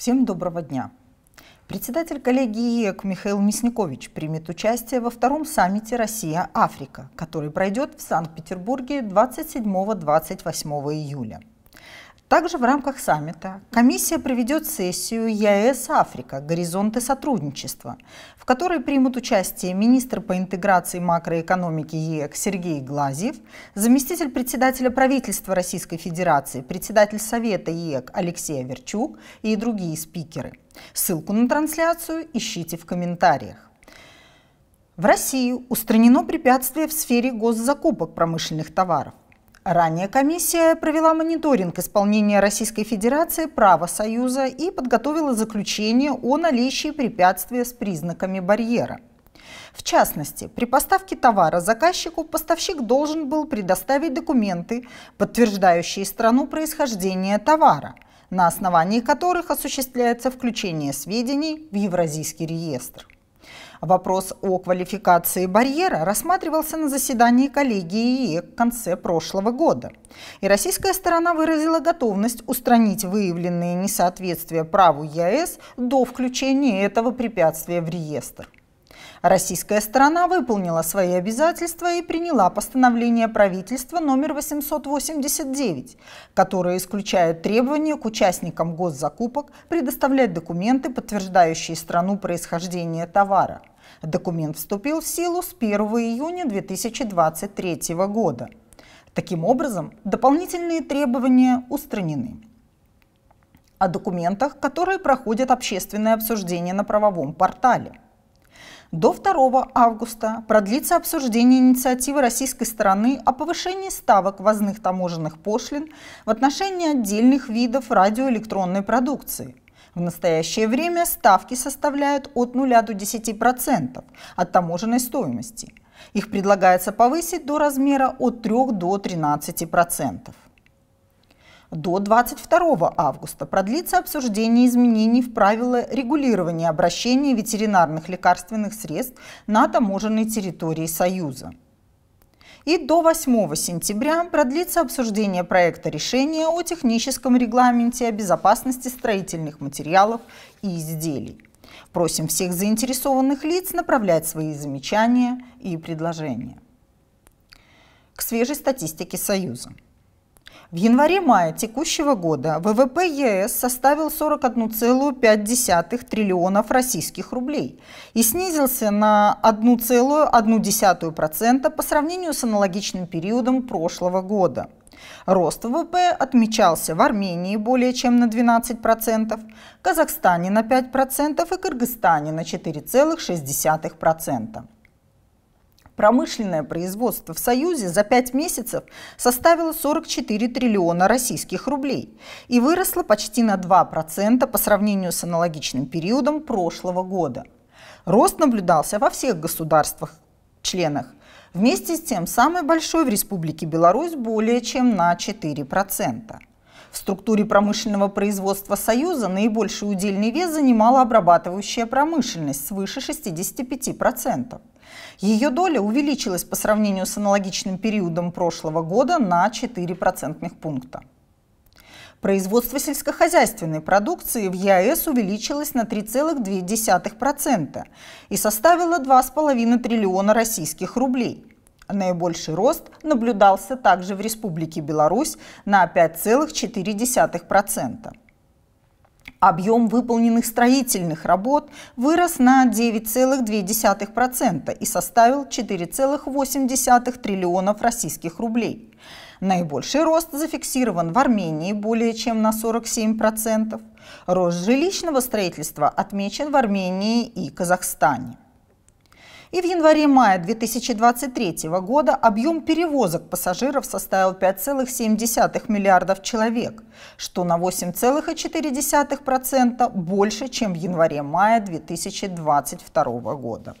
Всем доброго дня. Председатель коллегии ЕК Михаил Мясникович примет участие во втором саммите «Россия-Африка», который пройдет в Санкт-Петербурге 27-28 июля. Также в рамках саммита комиссия проведет сессию ЕАЭС Африка «Горизонты сотрудничества», в которой примут участие министр по интеграции макроэкономики ЕЭК Сергей Глазьев, заместитель председателя правительства Российской Федерации, председатель Совета ЕЭК Алексей Аверчук и другие спикеры. Ссылку на трансляцию ищите в комментариях. В России устранено препятствие в сфере госзакупок промышленных товаров. Ранее комиссия провела мониторинг исполнения Российской Федерации права Союза и подготовила заключение о наличии препятствия с признаками барьера. В частности, при поставке товара заказчику поставщик должен был предоставить документы, подтверждающие страну происхождения товара, на основании которых осуществляется включение сведений в Евразийский реестр. Вопрос о квалификации барьера рассматривался на заседании коллегии ЕЭК в конце прошлого года. И российская сторона выразила готовность устранить выявленные несоответствия праву ЕАЭС до включения этого препятствия в реестр. Российская сторона выполнила свои обязательства и приняла постановление правительства номер 889, которое исключает требования к участникам госзакупок предоставлять документы, подтверждающие страну происхождения товара. Документ вступил в силу с 1 июня 2023 года. Таким образом, дополнительные требования устранены. О документах, которые проходят общественное обсуждение на правовом портале – до 2 августа продлится обсуждение инициативы российской стороны о повышении ставок возных таможенных пошлин в отношении отдельных видов радиоэлектронной продукции. В настоящее время ставки составляют от 0 до 10% от таможенной стоимости. Их предлагается повысить до размера от 3 до 13%. До 22 августа продлится обсуждение изменений в правила регулирования обращения ветеринарных лекарственных средств на таможенной территории Союза. И до 8 сентября продлится обсуждение проекта решения о техническом регламенте о безопасности строительных материалов и изделий. Просим всех заинтересованных лиц направлять свои замечания и предложения. К свежей статистике Союза. В январе-мае текущего года ВВП ЕС составил 41,5 триллионов российских рублей и снизился на 1,1% по сравнению с аналогичным периодом прошлого года. Рост ВВП отмечался в Армении более чем на 12%, Казахстане на 5% и Кыргызстане на 4,6%. Промышленное производство в Союзе за 5 месяцев составило 44 триллиона российских рублей и выросло почти на 2% по сравнению с аналогичным периодом прошлого года. Рост наблюдался во всех государствах-членах. Вместе с тем, самый большой в Республике Беларусь более чем на 4%. В структуре промышленного производства Союза наибольший удельный вес занимала обрабатывающая промышленность свыше 65%. Ее доля увеличилась по сравнению с аналогичным периодом прошлого года на 4 процентных пункта. Производство сельскохозяйственной продукции в ЕАЭС увеличилось на 3,2% и составило 2,5 триллиона российских рублей. Наибольший рост наблюдался также в Республике Беларусь на 5,4%. Объем выполненных строительных работ вырос на 9,2% и составил 4,8 триллионов российских рублей. Наибольший рост зафиксирован в Армении более чем на 47%. Рост жилищного строительства отмечен в Армении и Казахстане. И в январе-мае 2023 года объем перевозок пассажиров составил 5,7 миллиардов человек, что на 8,4% больше, чем в январе-мае 2022 года.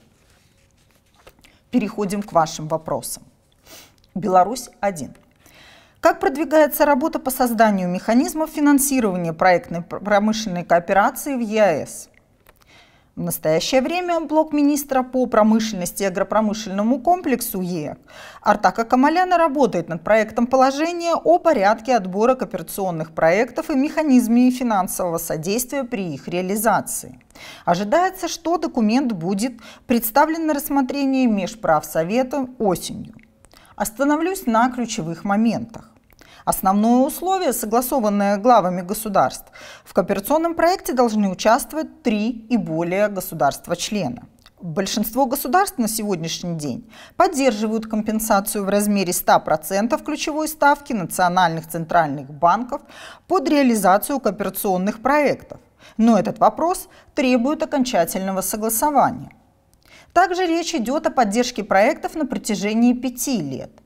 Переходим к вашим вопросам. Беларусь 1. Как продвигается работа по созданию механизмов финансирования проектной промышленной кооперации в ЕАЭС? В настоящее время блок министра по промышленности и агропромышленному комплексу ЕЭК Артака Камаляна работает над проектом положения о порядке отбора кооперационных проектов и механизме финансового содействия при их реализации. Ожидается, что документ будет представлен на рассмотрение Межправсовета осенью. Остановлюсь на ключевых моментах. Основное условие, согласованное главами государств, в кооперационном проекте должны участвовать три и более государства-члена. Большинство государств на сегодняшний день поддерживают компенсацию в размере 100% ключевой ставки национальных центральных банков под реализацию кооперационных проектов. Но этот вопрос требует окончательного согласования. Также речь идет о поддержке проектов на протяжении пяти лет –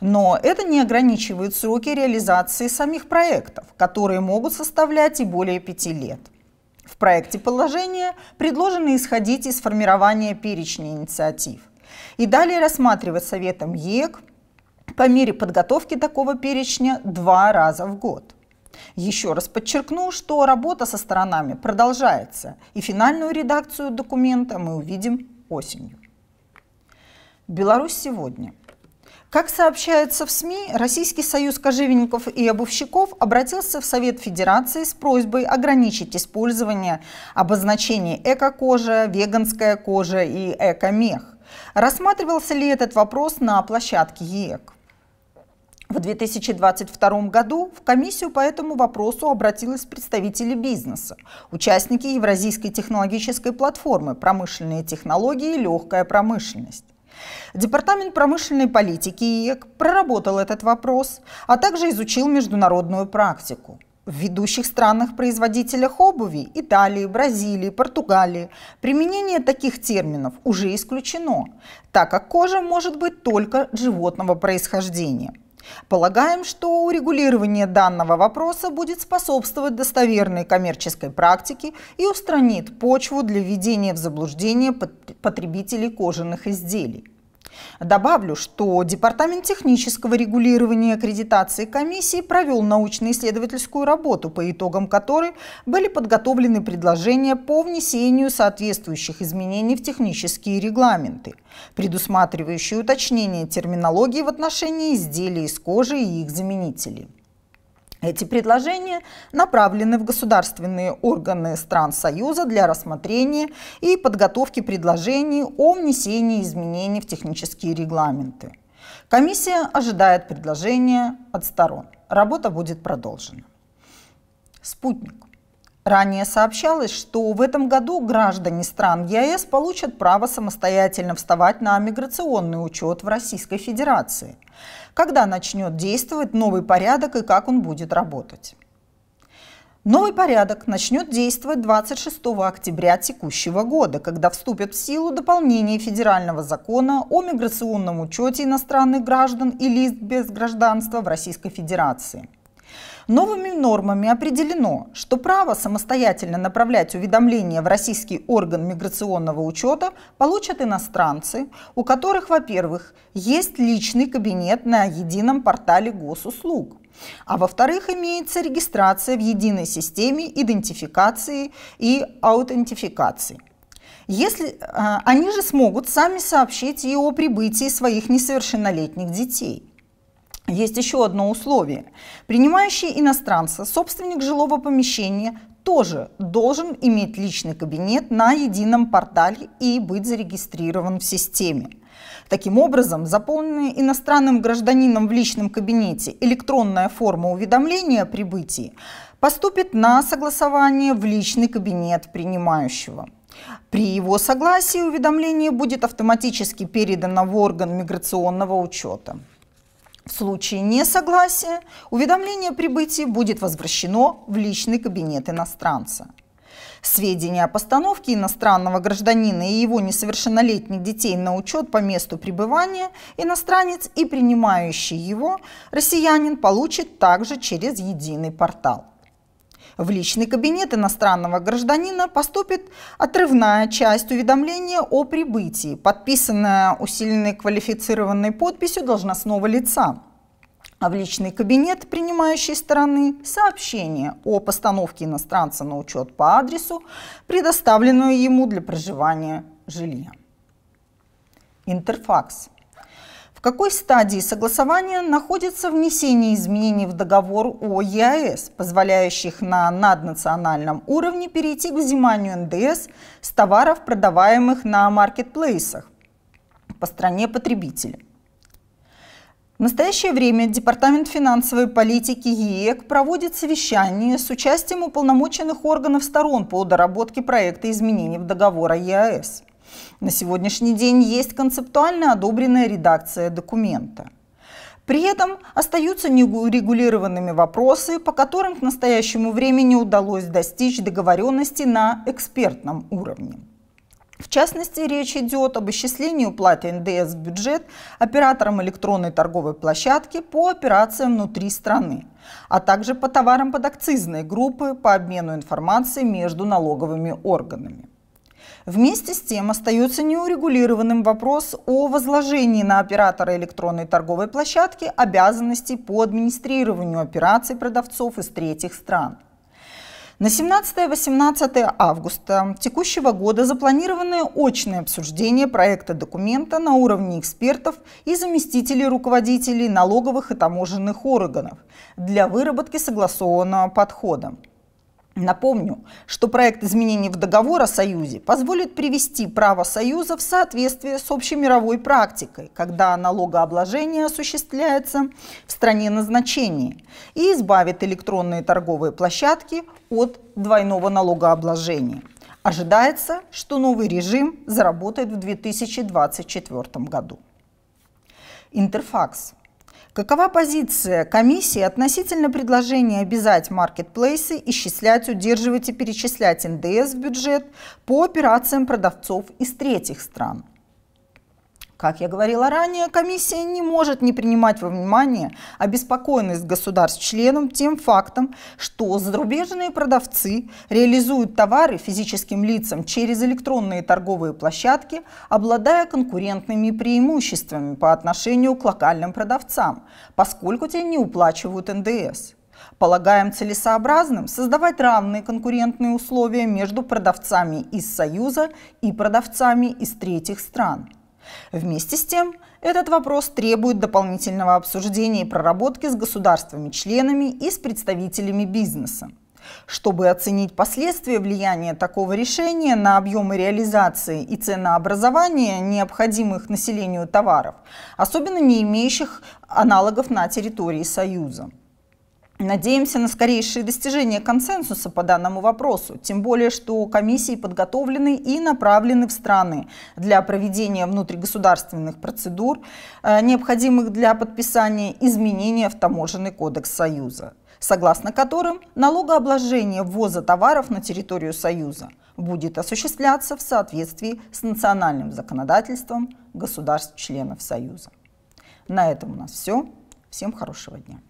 но это не ограничивает сроки реализации самих проектов, которые могут составлять и более пяти лет. В проекте положения предложено исходить из формирования перечня инициатив и далее рассматривать Советом ЕЭК по мере подготовки такого перечня два раза в год. Еще раз подчеркну, что работа со сторонами продолжается, и финальную редакцию документа мы увидим осенью. Беларусь сегодня. Как сообщается в СМИ, Российский союз кожевенников и обувщиков обратился в Совет Федерации с просьбой ограничить использование обозначений эко-кожа, веганская кожа и эко-мех. Рассматривался ли этот вопрос на площадке ЕЭК? В 2022 году в комиссию по этому вопросу обратились представители бизнеса, участники Евразийской технологической платформы «Промышленные технологии и легкая промышленность». Департамент промышленной политики ИЭК проработал этот вопрос, а также изучил международную практику. В ведущих странах-производителях обуви – Италии, Бразилии, Португалии – применение таких терминов уже исключено, так как кожа может быть только животного происхождения – Полагаем, что урегулирование данного вопроса будет способствовать достоверной коммерческой практике и устранит почву для введения в заблуждение потребителей кожаных изделий. Добавлю, что Департамент технического регулирования и аккредитации комиссии провел научно-исследовательскую работу, по итогам которой были подготовлены предложения по внесению соответствующих изменений в технические регламенты, предусматривающие уточнение терминологии в отношении изделий из кожи и их заменителей. Эти предложения направлены в государственные органы стран Союза для рассмотрения и подготовки предложений о внесении изменений в технические регламенты. Комиссия ожидает предложения от сторон. Работа будет продолжена. Спутник. Ранее сообщалось, что в этом году граждане стран ЕАЭС получат право самостоятельно вставать на миграционный учет в Российской Федерации. Когда начнет действовать новый порядок и как он будет работать? Новый порядок начнет действовать 26 октября текущего года, когда вступит в силу дополнение федерального закона о миграционном учете иностранных граждан и лиц без гражданства в Российской Федерации – Новыми нормами определено, что право самостоятельно направлять уведомления в российский орган миграционного учета получат иностранцы, у которых, во-первых, есть личный кабинет на едином портале госуслуг, а во-вторых, имеется регистрация в единой системе идентификации и аутентификации. Если, а, они же смогут сами сообщить и о прибытии своих несовершеннолетних детей. Есть еще одно условие. Принимающий иностранца, собственник жилого помещения, тоже должен иметь личный кабинет на едином портале и быть зарегистрирован в системе. Таким образом, заполненная иностранным гражданином в личном кабинете электронная форма уведомления о прибытии поступит на согласование в личный кабинет принимающего. При его согласии уведомление будет автоматически передано в орган миграционного учета. В случае несогласия уведомление о прибытии будет возвращено в личный кабинет иностранца. Сведения о постановке иностранного гражданина и его несовершеннолетних детей на учет по месту пребывания иностранец и принимающий его россиянин получит также через единый портал. В личный кабинет иностранного гражданина поступит отрывная часть уведомления о прибытии, подписанная усиленной квалифицированной подписью должностного лица а в личный кабинет принимающей стороны сообщение о постановке иностранца на учет по адресу, предоставленную ему для проживания жилья. Интерфакс – какой стадии согласования находится внесение изменений в договор о ЕАЭС, позволяющих на наднациональном уровне перейти к взиманию НДС с товаров, продаваемых на маркетплейсах по стране потребителя? В настоящее время Департамент финансовой политики ЕЭК проводит совещание с участием уполномоченных органов сторон по доработке проекта изменений в договор о ЕАЭС. На сегодняшний день есть концептуально одобренная редакция документа. При этом остаются неурегулированными вопросы, по которым к настоящему времени удалось достичь договоренности на экспертном уровне. В частности, речь идет об исчислении уплаты НДС в бюджет операторам электронной торговой площадки по операциям внутри страны, а также по товарам подакцизной группы по обмену информацией между налоговыми органами. Вместе с тем остается неурегулированным вопрос о возложении на оператора электронной торговой площадки обязанностей по администрированию операций продавцов из третьих стран. На 17-18 августа текущего года запланировано очное обсуждение проекта документа на уровне экспертов и заместителей руководителей налоговых и таможенных органов для выработки согласованного подхода. Напомню, что проект изменений в договор о Союзе позволит привести право Союза в соответствие с общемировой практикой, когда налогообложение осуществляется в стране назначения и избавит электронные торговые площадки от двойного налогообложения. Ожидается, что новый режим заработает в 2024 году. Интерфакс – Какова позиция комиссии относительно предложения обязать маркетплейсы исчислять, удерживать и перечислять НДС в бюджет по операциям продавцов из третьих стран? Как я говорила ранее, комиссия не может не принимать во внимание обеспокоенность государств-членов тем фактом, что зарубежные продавцы реализуют товары физическим лицам через электронные торговые площадки, обладая конкурентными преимуществами по отношению к локальным продавцам, поскольку те не уплачивают НДС. Полагаем целесообразным создавать равные конкурентные условия между продавцами из Союза и продавцами из третьих стран – Вместе с тем, этот вопрос требует дополнительного обсуждения и проработки с государствами-членами и с представителями бизнеса. Чтобы оценить последствия влияния такого решения на объемы реализации и ценообразование необходимых населению товаров, особенно не имеющих аналогов на территории Союза. Надеемся на скорейшее достижение консенсуса по данному вопросу, тем более, что комиссии подготовлены и направлены в страны для проведения внутригосударственных процедур, э, необходимых для подписания изменения в Таможенный кодекс Союза, согласно которым налогообложение ввоза товаров на территорию Союза будет осуществляться в соответствии с национальным законодательством государств-членов Союза. На этом у нас все. Всем хорошего дня.